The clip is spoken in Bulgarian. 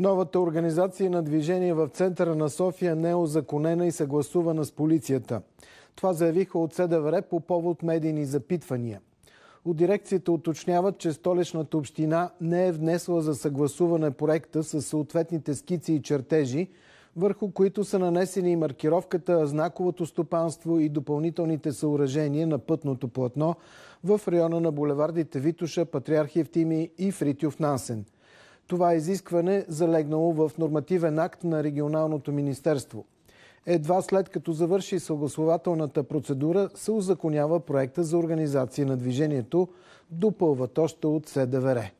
Новата организация на движение в центъра на София не е озаконена и съгласувана с полицията. Това заявиха от СДВР по повод медийни запитвания. От дирекцията уточняват, че столичната община не е внесла за съгласуване проекта с съответните скици и чертежи, върху които са нанесени и маркировката, знаковото стопанство и допълнителните съоръжения на пътното платно в района на булевардите Витуша, Патриархи Евтими и Фритюв Нансен – това изискване залегнало в нормативен акт на регионалното министерство. Едва след като завърши съгласователната процедура, се узаконява проекта за организация на движението, допълват още от СДВР.